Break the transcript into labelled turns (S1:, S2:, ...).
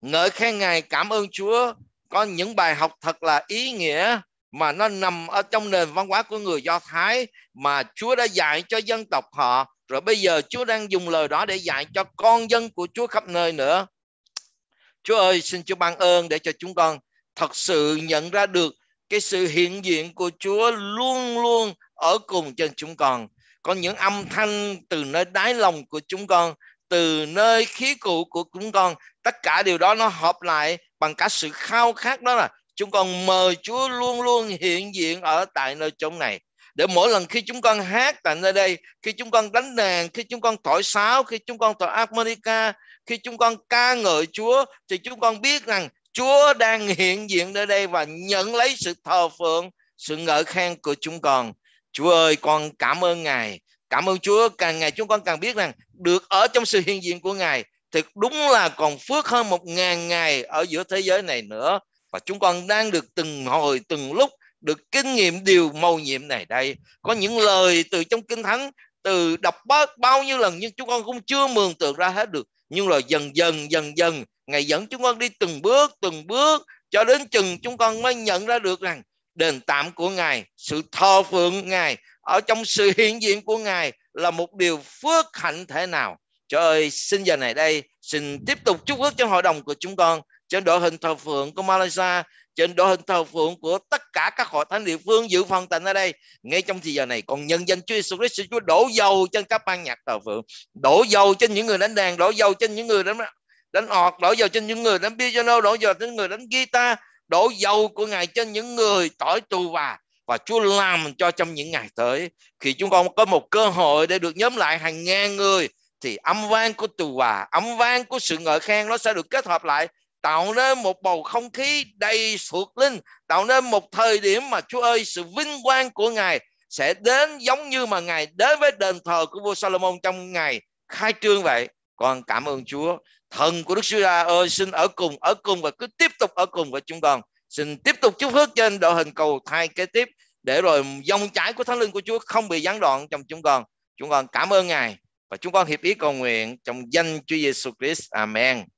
S1: ngợi khen ngài cảm ơn Chúa có những bài học thật là ý nghĩa mà nó nằm ở trong nền văn hóa của người Do Thái mà Chúa đã dạy cho dân tộc họ rồi bây giờ Chúa đang dùng lời đó để dạy cho con dân của Chúa khắp nơi nữa Chúa ơi xin Chúa ban ơn để cho chúng con thật sự nhận ra được cái sự hiện diện của Chúa luôn luôn ở cùng trên chúng con có những âm thanh từ nơi đáy lòng của chúng con từ nơi khí cụ của chúng con tất cả điều đó nó hợp lại bằng cả sự khao khát đó là chúng con mời Chúa luôn luôn hiện diện ở tại nơi chỗ này để mỗi lần khi chúng con hát tại nơi đây khi chúng con đánh đàn khi chúng con thổi sáo khi chúng con thổi harmonica khi chúng con ca ngợi Chúa thì chúng con biết rằng Chúa đang hiện diện nơi đây và nhận lấy sự thờ phượng sự ngợi khen của chúng con Chúa ơi con cảm ơn Ngài Cảm ơn Chúa, càng ngày chúng con càng biết rằng được ở trong sự hiện diện của Ngài thì đúng là còn phước hơn một ngàn ngày ở giữa thế giới này nữa. Và chúng con đang được từng hồi, từng lúc được kinh nghiệm điều mầu nhiệm này đây. Có những lời từ trong Kinh Thánh, từ đọc bớt bao nhiêu lần nhưng chúng con cũng chưa mường tượng ra hết được. Nhưng là dần dần, dần dần, ngày dẫn chúng con đi từng bước, từng bước cho đến chừng chúng con mới nhận ra được rằng đền tạm của Ngài, sự thờ phượng Ngài ở trong sự hiện diện của Ngài là một điều phước hạnh thế nào. Trời ơi, xin giờ này đây, xin tiếp tục chúc phước cho hội đồng của chúng con trên đội hình thờ phượng của Malaysia, trên đội hình thờ phượng của tất cả các hội thánh địa phương dự phần tình ở đây. Ngay trong thời giờ này, còn nhân danh Chúa Jesus Christ, Chúa đổ dầu trên các ban nhạc thờ phượng, đổ dầu trên những người đánh đàn, đổ dầu trên những người đánh đánh ọt, đổ dầu trên những người đánh piano, đổ dầu trên những người đánh guitar, đổ dầu của Ngài trên những người tỏi tù và và Chúa làm cho trong những ngày tới khi chúng con có một cơ hội để được nhóm lại hàng ngàn người thì âm vang của tù và âm vang của sự ngợi khen nó sẽ được kết hợp lại tạo nên một bầu không khí đầy thuộc linh tạo nên một thời điểm mà Chúa ơi sự vinh quang của Ngài sẽ đến giống như mà Ngài đến với đền thờ của vua Solomon trong ngày khai trương vậy con cảm ơn Chúa thần của Đức Chúa Cha ơi xin ở cùng ở cùng và cứ tiếp tục ở cùng với chúng con xin tiếp tục chúc phước trên đội hình cầu thai kế tiếp để rồi dòng chảy của thánh linh của Chúa không bị gián đoạn trong chúng con chúng con cảm ơn ngài và chúng con hiệp ý cầu nguyện trong danh Chúa Giêsu Christ Amen